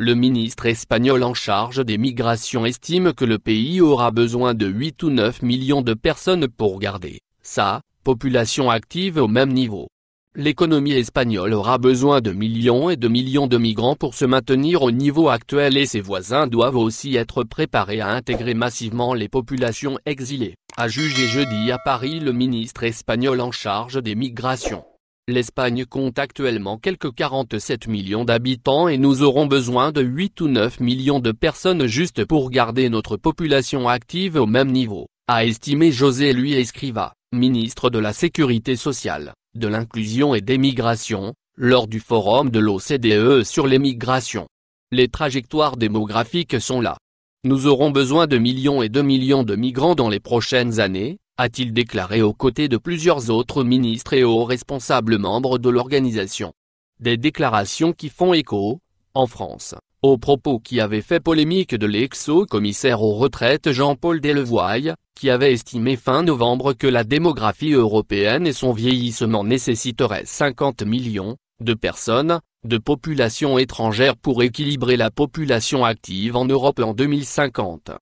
Le ministre espagnol en charge des migrations estime que le pays aura besoin de 8 ou 9 millions de personnes pour garder sa population active au même niveau. L'économie espagnole aura besoin de millions et de millions de migrants pour se maintenir au niveau actuel et ses voisins doivent aussi être préparés à intégrer massivement les populations exilées, a jugé jeudi à Paris le ministre espagnol en charge des migrations. L'Espagne compte actuellement quelques 47 millions d'habitants et nous aurons besoin de 8 ou 9 millions de personnes juste pour garder notre population active au même niveau, a estimé José Luis Escriva, ministre de la Sécurité sociale, de l'inclusion et des migrations, lors du forum de l'OCDE sur les migrations. Les trajectoires démographiques sont là. Nous aurons besoin de millions et de millions de migrants dans les prochaines années, a-t-il déclaré aux côtés de plusieurs autres ministres et aux responsables membres de l'organisation. Des déclarations qui font écho, en France, aux propos qui avaient fait polémique de lex commissaire aux retraites Jean-Paul Delevoye, qui avait estimé fin novembre que la démographie européenne et son vieillissement nécessiteraient 50 millions, de personnes, de population étrangère pour équilibrer la population active en Europe en 2050.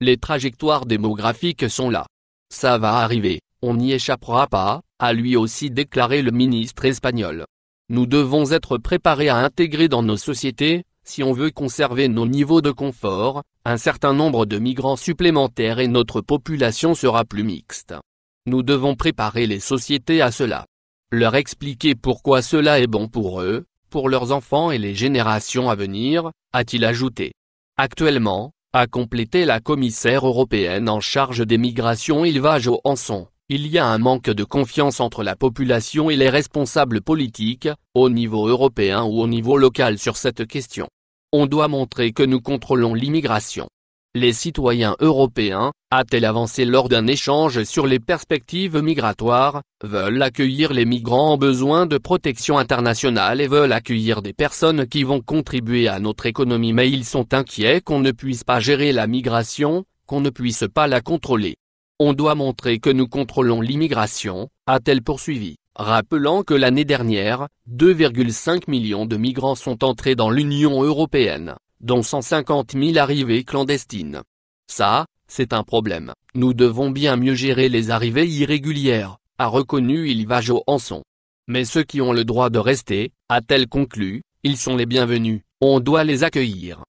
Les trajectoires démographiques sont là, ça va arriver, on n'y échappera pas, a lui aussi déclaré le ministre espagnol. Nous devons être préparés à intégrer dans nos sociétés, si on veut conserver nos niveaux de confort, un certain nombre de migrants supplémentaires et notre population sera plus mixte. Nous devons préparer les sociétés à cela. Leur expliquer pourquoi cela est bon pour eux, pour leurs enfants et les générations à venir, a-t-il ajouté. Actuellement, a complété la commissaire européenne en charge des migrations Ilva Johansson. Il y a un manque de confiance entre la population et les responsables politiques, au niveau européen ou au niveau local sur cette question. On doit montrer que nous contrôlons l'immigration les citoyens européens, a-t-elle avancé lors d'un échange sur les perspectives migratoires, veulent accueillir les migrants en besoin de protection internationale et veulent accueillir des personnes qui vont contribuer à notre économie mais ils sont inquiets qu'on ne puisse pas gérer la migration, qu'on ne puisse pas la contrôler. On doit montrer que nous contrôlons l'immigration, a-t-elle poursuivi, rappelant que l'année dernière, 2,5 millions de migrants sont entrés dans l'Union européenne dont 150 000 arrivées clandestines. Ça, c'est un problème. Nous devons bien mieux gérer les arrivées irrégulières, a reconnu Ilva Johansson. Mais ceux qui ont le droit de rester, a-t-elle conclu, ils sont les bienvenus, on doit les accueillir.